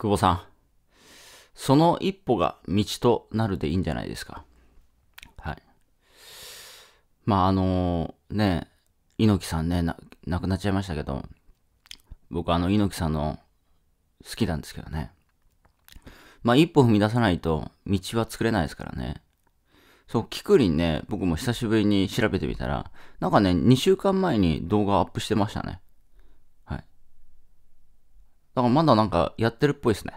久保さん。その一歩が道となるでいいんじゃないですか。はい。まあ、あのー、ね、猪木さんね、亡くなっちゃいましたけど、僕あの猪木さんの好きなんですけどね。まあ、一歩踏み出さないと道は作れないですからね。そう、キクリンね、僕も久しぶりに調べてみたら、なんかね、2週間前に動画をアップしてましたね。だからまだなんかやってるっぽいですね。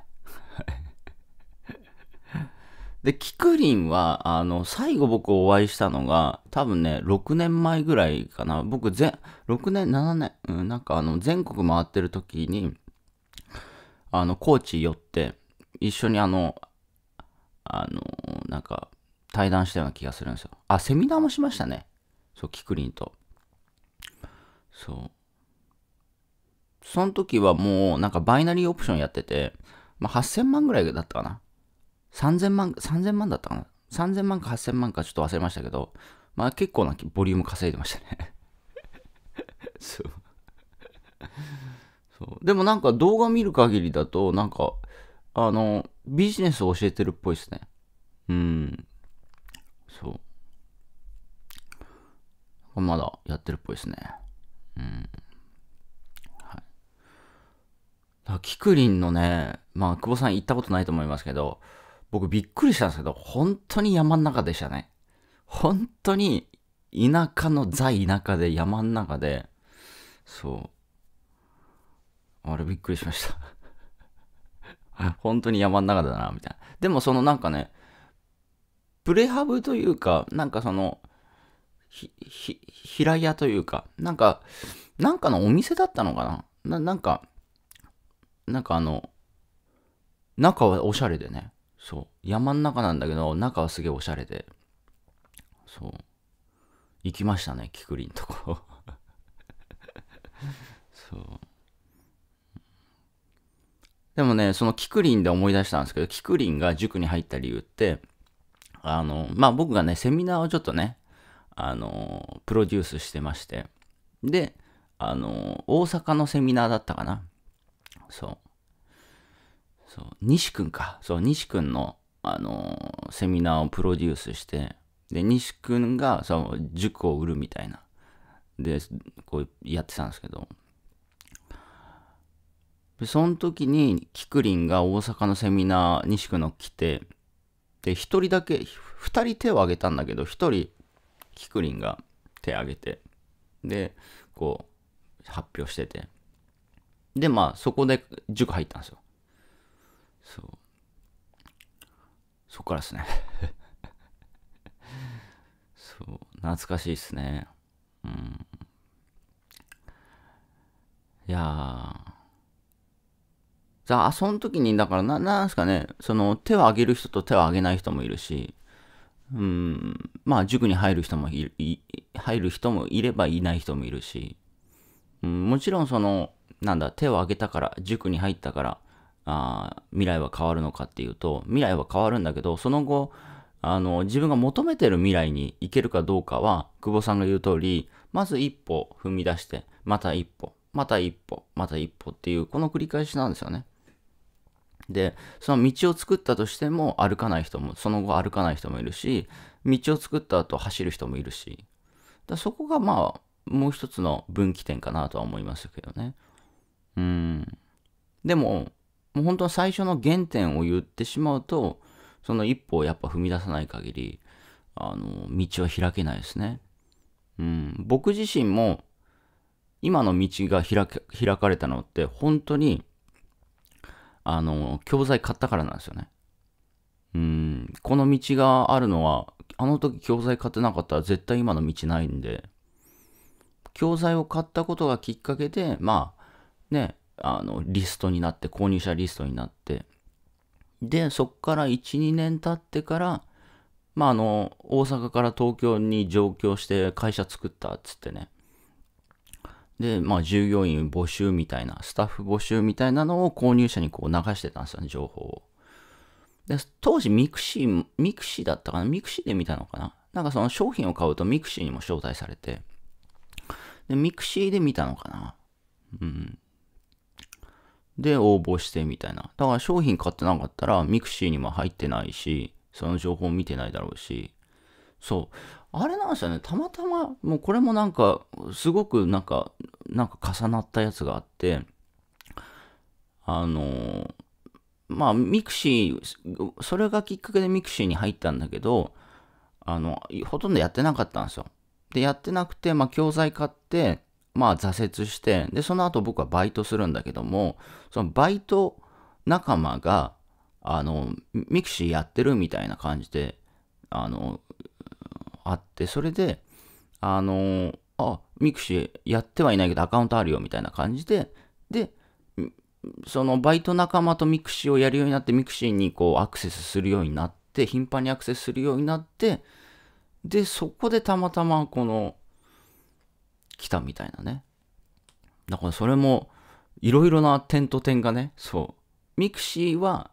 で、キクリンは、あの、最後僕お会いしたのが、多分ね、6年前ぐらいかな。僕、ぜ、6年、7年、うん、なんかあの、全国回ってる時に、あの、コーチ寄って、一緒にあの、あの、なんか、対談したような気がするんですよ。あ、セミナーもしましたね。そう、キクリンと。そう。その時はもうなんかバイナリーオプションやってて、まあ、8000万ぐらいだったかな。3000万、3000万だったかな。3000万か8000万かちょっと忘れましたけど、まあ結構なボリューム稼いでましたね そう。そう。でもなんか動画見る限りだと、なんか、あの、ビジネスを教えてるっぽいですね。うん。そう。まだやってるっぽいですね。うん。キクリンのね、まあ、久保さん行ったことないと思いますけど、僕びっくりしたんですけど、本当に山ん中でしたね。本当に、田舎のザ田舎で山ん中で、そう。あれびっくりしました 本当に山ん中だな、みたいな。でもそのなんかね、プレハブというか、なんかその、ひ、ひ、平屋というか、なんか、なんかのお店だったのかなななんか、なんかあの、中はおしゃれでね。そう。山ん中なんだけど、中はすげえおしゃれで。そう。行きましたね、キクリンとこ。そう。でもね、そのキクリンで思い出したんですけど、キクリンが塾に入った理由って、あの、まあ、僕がね、セミナーをちょっとね、あの、プロデュースしてまして、で、あの、大阪のセミナーだったかな。そう。そう、西くんか。そう、西くんの、あのー、セミナーをプロデュースして、で、西くんが、そう、塾を売るみたいな。で、こうやってたんですけど。で、その時に、キクリンが大阪のセミナー、西くんの来て、で、1人だけ、2人手を挙げたんだけど、1人、キクリンが手を挙げて、で、こう、発表してて。で、まあ、そこで塾入ったんですよ。そう。そっからですね そう、懐かしいですね。うん。いやー。じゃあ、その時に、だからな、なんすかね、その、手を挙げる人と手を挙げない人もいるし、うん、まあ、塾に入る人もいる、入る人もいればいない人もいるし、うん、もちろんその、なんだ、手を挙げたから、塾に入ったから、あ未来は変わるのかっていうと、未来は変わるんだけど、その後、あの、自分が求めてる未来に行けるかどうかは、久保さんが言う通り、まず一歩踏み出して、また一歩、また一歩、また一歩っていう、この繰り返しなんですよね。で、その道を作ったとしても歩かない人も、その後歩かない人もいるし、道を作った後走る人もいるし、だそこがまあ、もう一つの分岐点かなとは思いましたけどね。うん。でも、もう本当は最初の原点を言ってしまうと、その一歩をやっぱ踏み出さない限り、あの、道は開けないですね。うん。僕自身も、今の道が開開かれたのって、本当に、あの、教材買ったからなんですよね。うん、この道があるのは、あの時教材買ってなかったら絶対今の道ないんで、教材を買ったことがきっかけで、まあ、ね、あの、リストになって、購入者リストになって、で、そっから1、2年経ってから、まあ、あの、大阪から東京に上京して会社作ったっつってね。で、まあ、従業員募集みたいな、スタッフ募集みたいなのを購入者にこう流してたんですよね、情報を。で、当時ミクシー、ミクシーだったかなミクシーで見たのかななんかその商品を買うとミクシーにも招待されて、で、ミクシーで見たのかなうん。で、応募してみたいな。だから商品買ってなかったら、ミクシーにも入ってないし、その情報見てないだろうし、そう。あれなんですよね、たまたま、もうこれもなんか、すごくなんか、なんか重なったやつがあって、あのー、まあ、ミクシー、それがきっかけでミクシーに入ったんだけど、あの、ほとんどやってなかったんですよ。で、やってなくて、まあ、教材買って、まあ、挫折して、で、その後僕はバイトするんだけども、そのバイト仲間が、あの、ミクシーやってるみたいな感じで、あの、あって、それで、あの、あ、ミクシーやってはいないけどアカウントあるよみたいな感じで、で、そのバイト仲間とミクシーをやるようになって、ミクシーにこうアクセスするようになって、頻繁にアクセスするようになって、で、そこでたまたまこの、来たみたいなね。だからそれも、いろいろな点と点がね、そう。ミクシーは、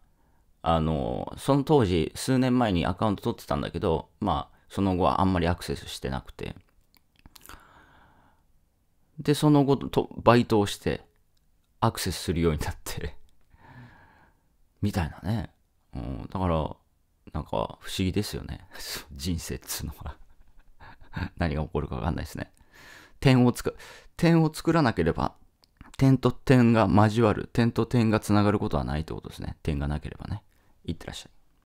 あの、その当時、数年前にアカウント取ってたんだけど、まあ、その後はあんまりアクセスしてなくて。で、その後と、バイトをして、アクセスするようになってみたいなね。うん、だから、なんか不思議ですよね。人生っつうのは 何が起こるかわかんないですね。点をつく、点を作らなければ、点と点が交わる、点と点がつながることはないってことですね。点がなければね。いってらっしゃい。